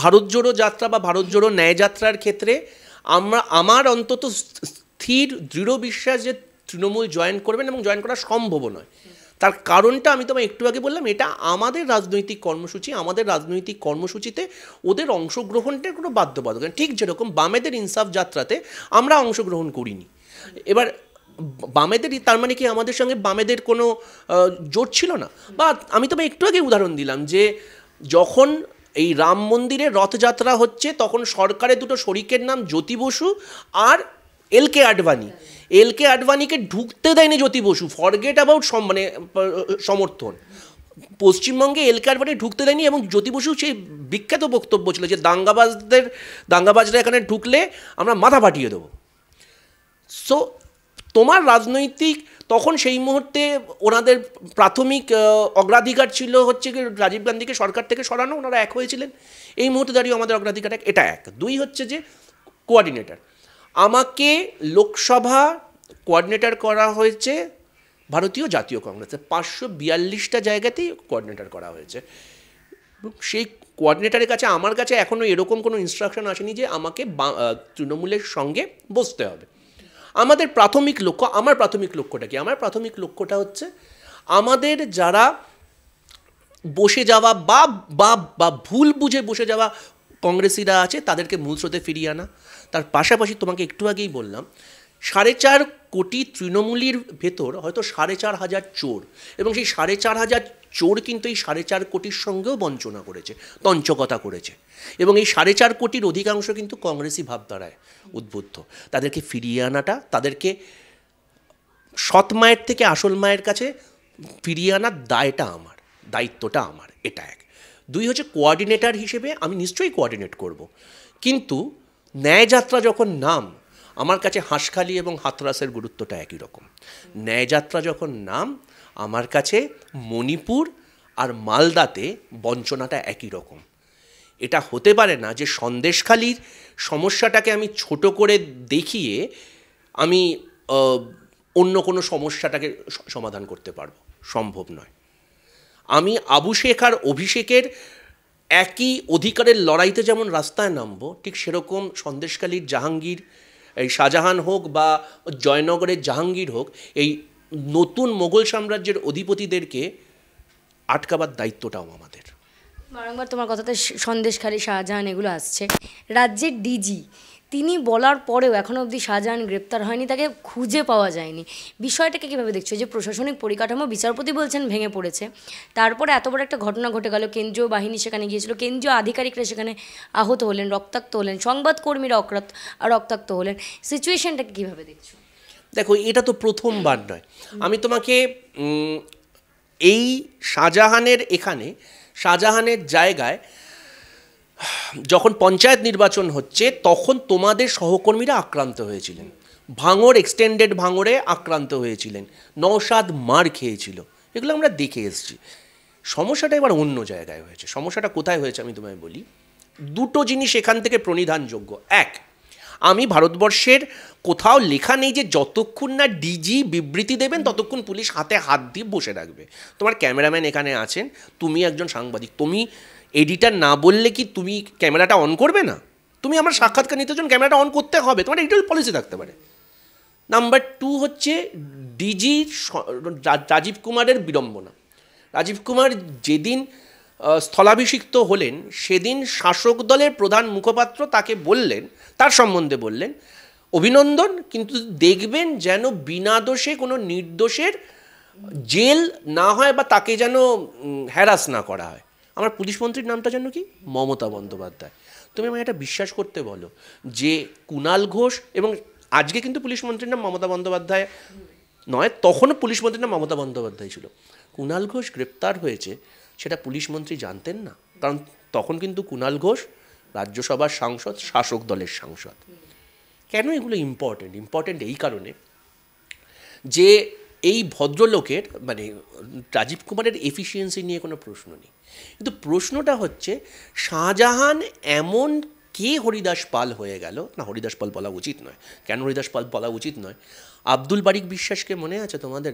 ভারত জোড়ো যাত্রা বা ভারত জোড়ো ন্যায় যাত্রার ক্ষেত্রে আমরা আমার অন্তত স্থির দৃঢ় বিশ্বাস যে তৃণমূল জয়েন করবেন এবং জয়েন করা সম্ভব নয় তার কারণটা আমি তোমায় একটু আগে বললাম এটা আমাদের রাজনৈতিক কর্মসূচি আমাদের রাজনৈতিক কর্মসূচিতে ওদের অংশগ্রহণটা কোনো বাধ্যবাধক ঠিক যেরকম বামেদের ইনসাফ যাত্রাতে আমরা অংশগ্রহণ করিনি এবার বামেদের তার মানে কি আমাদের সঙ্গে বামেদের কোনো জোট ছিল না বা আমি তোমায় একটু আগে উদাহরণ দিলাম যে যখন এই রাম মন্দিরে রথযাত্রা হচ্ছে তখন সরকারের দুটো শরিকের নাম জ্যোতি বসু আর এল কে আডবাণী এল কে আডবাণীকে ঢুকতে দেয়নি জ্যোতি বসু ফরগেট অ্যাবাউট মানে সমর্থন পশ্চিমবঙ্গে এল কে আডবাণী ঢুকতে দেয়নি এবং জ্যোতি বসু সেই বিখ্যাত বক্তব্য ছিল যে দাঙ্গাবাজদের দাঙ্গাবাজরা এখানে ঢুকলে আমরা মাথা ফাটিয়ে দেবো সো তোমার রাজনৈতিক তখন সেই মুহূর্তে ওনাদের প্রাথমিক অগ্রাধিকার ছিল হচ্ছে রাজীব গান্ধীকে সরকার থেকে সরানো ওনারা এক হয়েছিলেন এই মুহূর্তে দাঁড়িয়ে আমাদের অগ্রাধিকার এক এটা এক দুই হচ্ছে যে কোয়ার্ডিনেটার আমাকে লোকসভা কোয়ার্ডিনেটার করা হয়েছে ভারতীয় জাতীয় কংগ্রেসে পাঁচশো বিয়াল্লিশটা জায়গাতেই কোয়ার্ডিনেটার করা হয়েছে সেই কোয়ার্ডিনেটারের কাছে আমার কাছে এখনও এরকম কোনো ইনস্ট্রাকশন আসেনি যে আমাকে তৃণমূলের সঙ্গে বসতে হবে আমাদের প্রাথমিক লক্ষ্য আমার প্রাথমিক লক্ষ্যটা কি আমার প্রাথমিক লক্ষ্যটা হচ্ছে আমাদের যারা বসে যাওয়া বা বা ভুল বুঝে বসে যাওয়া কংগ্রেসিরা আছে তাদেরকে মূল স্রোতে ফিরিয়ে আনা তার পাশাপাশি তোমাকে একটু আগেই বললাম সাড়ে চার কোটি তৃণমূলীর ভেতর হয়তো সাড়ে চার হাজার চোর এবং সেই সাড়ে চার হাজার চোর কিন্তু এই সাড়ে চার কোটির সঙ্গেও বঞ্চনা করেছে তঞ্চকতা করেছে এবং এই সাড়ে চার কোটির অধিকাংশ কিন্তু কংগ্রেসই ভাবধারায় উদ্বুদ্ধ তাদেরকে ফিরিয়ে আনাটা তাদেরকে সৎ মায়ের থেকে আসল মায়ের কাছে ফিরিয়ে আনার দায়টা আমার দায়িত্বটা আমার এটা এক দুই হচ্ছে কোয়ার্ডিনেটার হিসেবে আমি নিশ্চয়ই কোয়ার্ডিনেট করব। কিন্তু ন্যায়যাত্রা যখন নাম আমার কাছে হাঁসখালি এবং হাতরাসের গুরুত্বটা একই রকম ন্যায়যাত্রা যখন নাম আমার কাছে মণিপুর আর মালদাতে বঞ্চনাটা একই রকম এটা হতে পারে না যে সন্দেশখালির সমস্যাটাকে আমি ছোট করে দেখিয়ে আমি অন্য কোনো সমস্যাটাকে সমাধান করতে পারবো সম্ভব নয় আমি আবু শেখ আর অভিষেকের একই অধিকারের লড়াইতে যেমন রাস্তায় নামব ঠিক সেরকম সন্দেশকালীর জাহাঙ্গীর এই শাহজাহান হোক বা জয়নগরের জাহাঙ্গীর হোক এই নতুন মোগল সাম্রাজ্যের অধিপতিদেরকে আটকাবার দায়িত্বটাও আমাদের বারংবার তোমার কথাতে সন্দেশখালী শাহজাহান এগুলো আসছে রাজ্যের ডিজি তিনি বলার পরেও এখনও অবধি শাহজাহান গ্রেপ্তার হয়নি তাকে খুঁজে পাওয়া যায়নি বিষয়টাকে কীভাবে দেখছো যে প্রশাসনিক পরিকাঠামো বিচারপতি বলছেন ভেঙে পড়েছে তারপরে এত বড় একটা ঘটনা ঘটে গেল কেন্দ্রীয় বাহিনী সেখানে গিয়েছিল কেন্দ্রীয় আধিকারিকরা সেখানে আহত হলেন রক্তাক্ত হলেন সংবাদকর্মীরা অক্রাত রক্তাক্ত হলেন সিচুয়েশনটাকে কীভাবে দেখছো দেখো এটা তো প্রথমবার নয় আমি তোমাকে এই শাহজাহানের এখানে শাহজাহানের জায়গায় যখন পঞ্চায়েত নির্বাচন হচ্ছে তখন তোমাদের সহকর্মীরা আক্রান্ত হয়েছিলেন ভাঙর এক্সটেন্ডেড ভাঙরে আক্রান্ত হয়েছিলেন নৌসাদ মার খেয়েছিল এগুলো আমরা দেখে এসেছি সমস্যাটা এবার অন্য জায়গায় হয়েছে সমস্যাটা কোথায় হয়েছে আমি তোমায় বলি দুটো জিনিস এখান থেকে প্রণিধানযোগ্য এক আমি ভারতবর্ষের কোথাও লেখা নেই যে যতক্ষণ না ডিজি বিবৃতি দেবেন ততক্ষণ পুলিশ হাতে হাত দিয়ে বসে রাখবে তোমার ক্যামেরাম্যান এখানে আছেন তুমি একজন সাংবাদিক তুমি এডিটার না বললে কি তুমি ক্যামেরাটা অন করবে না তুমি আমার সাক্ষাৎকার নিতে চান ক্যামেরাটা অন করতে হবে তোমার এডিটাল পলিসি থাকতে পারে নাম্বার টু হচ্ছে ডিজি রাজীব কুমারের বিড়ম্বনা রাজীব কুমার যেদিন স্থলাভিষিক্ত হলেন সেদিন শাসক দলের প্রধান মুখপাত্র তাকে বললেন তার সম্বন্ধে বললেন অভিনন্দন কিন্তু দেখবেন যেন বিনা দোষে কোনো নির্দোষের জেল না হয় বা তাকে যেন হ্যারাস না করা হয় আমার পুলিশ মন্ত্রীর নামটা যেন কি মমতা বন্দ্যোপাধ্যায় তুমি আমায় এটা বিশ্বাস করতে বলো যে কুনাল ঘোষ এবং আজকে কিন্তু পুলিশ মন্ত্রীর নাম মমতা বন্দ্যোপাধ্যায় নয় তখনও পুলিশ মন্ত্রীর নাম মমতা বন্দ্যোপাধ্যায় ছিল কুনাল ঘোষ গ্রেপ্তার হয়েছে সেটা পুলিশ মন্ত্রী জানতেন না কারণ তখন কিন্তু কুণাল ঘোষ রাজ্যসভার সাংসদ শাসক দলের সাংসদ কেন এগুলো ইম্পর্টেন্ট ইম্পর্টেন্ট এই কারণে যে এই ভদ্রলোকের মানে রাজীব কুমারের এফিসিয়েন্সি নিয়ে কোনো প্রশ্ন নেই কিন্তু প্রশ্নটা হচ্ছে শাহজাহান এমন কে হরিদাস পাল হয়ে গেল না হরিদাস পাল বলা উচিত নয় কেন হরিদাস পাল বলা উচিত নয় আব্দুল বারিক বিশ্বাসকে মনে আছে তোমাদের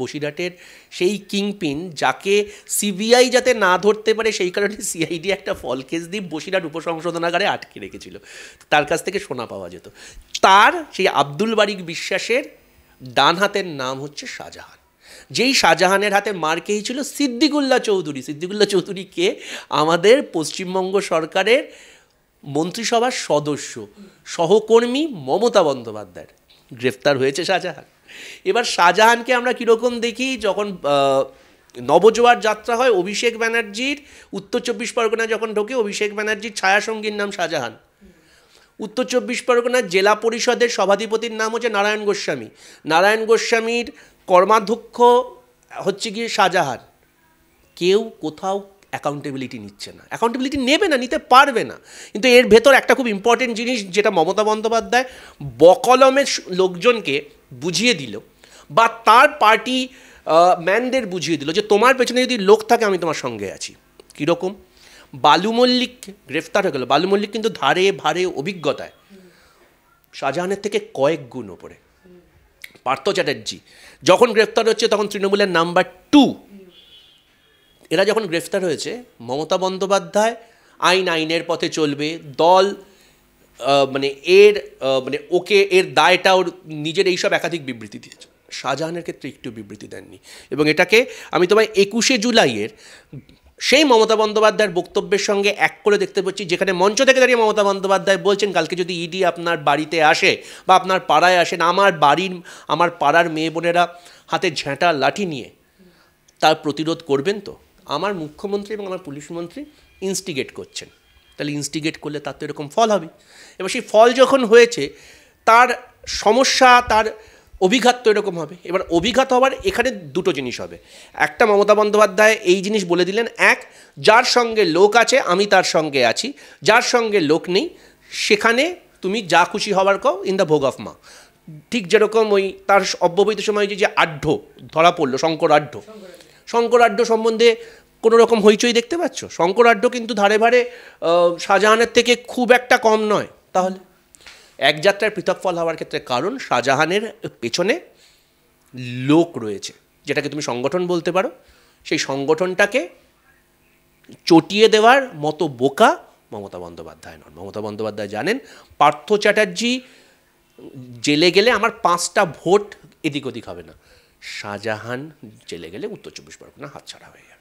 বসিরহাটের সেই কিংপিন যাকে সিবিআই যাতে না ধরতে পারে সেই কারণে সিআইডি একটা ফল কেস দিয়ে বসিরহাট উপসংশোধনাগারে আটকে রেখেছিল তার কাছ থেকে সোনা পাওয়া যেত তার সেই আব্দুল বারিক বিশ্বাসের ডান হাতের নাম হচ্ছে শাহজাহান যেই শাহজাহানের হাতে মার খেয়েছিল সিদ্দিকুল্লাহ চৌধুরী সিদ্দিকুল্লাহ চৌধুরীকে আমাদের পশ্চিমবঙ্গ সরকারের মন্ত্রিসভার সদস্য সহকর্মী মমতা বন্দ্যোপাধ্যায়ের গ্রেফতার হয়েছে শাহজাহান এবার শাহজাহানকে আমরা কীরকম দেখি যখন নবজোয়ার যাত্রা হয় অভিষেক ব্যানার্জির উত্তর চব্বিশ পরগনা যখন ঢোকে অভিষেক ব্যানার্জির ছায়াসঙ্গীর নাম শাহজাহান উত্তর চব্বিশ পরগনার জেলা পরিষদের সভাধিপতির নাম হচ্ছে নারায়ণ গোস্বামী নারায়ণ গোস্বামীর কর্মাধ্যক্ষ হচ্ছে গিয়ে শাহজাহান কেউ কোথাও অ্যাকাউন্টেবিলিটি নিচ্ছে না অ্যাকাউন্টেবিলিটি নেবে না নিতে পারবে না কিন্তু এর ভেতর একটা খুব ইম্পর্টেন্ট জিনিস যেটা মমতা বন্দ্যোপাধ্যায় বকলমের লোকজনকে বুঝিয়ে দিল বা তার পার্টি ম্যানদের বুঝিয়ে দিল যে তোমার পেছনে যদি লোক থাকে আমি তোমার সঙ্গে আছি কীরকম বালু মল্লিক গ্রেফতার হয়ে গেল বালু মল্লিক কিন্তু ধারে ভারে অভিজ্ঞতায় শাহজাহানের থেকে কয়েক গুণ ওপরে পার্থ চ্যাটার্জি যখন গ্রেফতার হচ্ছে তখন তৃণমূলের নাম্বার টু এরা যখন গ্রেফতার হয়েছে মমতা বন্দ্যোপাধ্যায় আইন আইনের পথে চলবে দল মানে এর মানে ওকে এর দায়টা ওর নিজের এইসব একাধিক বিবৃতি দিয়েছে শাহজাহানের ক্ষেত্রে একটু বিবৃতি দেননি এবং এটাকে আমি তোমায় একুশে জুলাইয়ের সেই মমতা বন্দ্যোপাধ্যায়ের বক্তব্যের সঙ্গে এক করে দেখতে পাচ্ছি যেখানে মঞ্চ থেকে দাঁড়িয়ে মমতা বন্দ্যোপাধ্যায় বলছেন কালকে যদি ইডি e আপনার বাড়িতে আসে বা আপনার পাড়ায় আসেন আমার বাড়ির আমার পাড়ার মেয়ে বোনেরা হাতে ঝেঁটা লাঠি নিয়ে তার প্রতিরোধ করবেন তো আমার মুখ্যমন্ত্রী এবং আমার পুলিশ মন্ত্রী ইনস্টিগেট করছেন তাহলে ইনস্টিগেট করলে তার তো এরকম ফল হবে এবার সেই ফল যখন হয়েছে তার সমস্যা তার অভিঘাত তো এরকম হবে এবার অভিঘাত হওয়ার এখানে দুটো জিনিস হবে একটা মমতা বন্দ্যোপাধ্যায় এই জিনিস বলে দিলেন এক যার সঙ্গে লোক আছে আমি তার সঙ্গে আছি যার সঙ্গে লোক নেই সেখানে তুমি যা খুশি হওয়ার কও ইন দ্য ভোগ অফ মা ঠিক যেরকম ওই তার অব্যবহিত সময় যে আঢ্য ধরা পড়লো শঙ্কর আঢ্য শঙ্করাঢ্য সম্বন্ধে কোনো রকম হইচই দেখতে পাচ্ছ শঙ্করাঢ্য কিন্তু ধারে ভারে শাহজাহানের থেকে খুব একটা কম নয় তাহলে এক যাত্রার পৃথক ফল হওয়ার ক্ষেত্রে কারণ শাহজাহানের পেছনে লোক রয়েছে যেটাকে তুমি সংগঠন বলতে পারো সেই সংগঠনটাকে চটিয়ে দেওয়ার মতো বোকা মমতা বন্দ্যোপাধ্যায় নন মমতা বন্দ্যোপাধ্যায় জানেন পার্থ চ্যাটার্জি জেলে গেলে আমার পাঁচটা ভোট এদিক ওদিক হবে না শাহজাহান জেলে গেলে উত্তর চব্বিশ পরগনা হাতছাড়া হয়ে যায়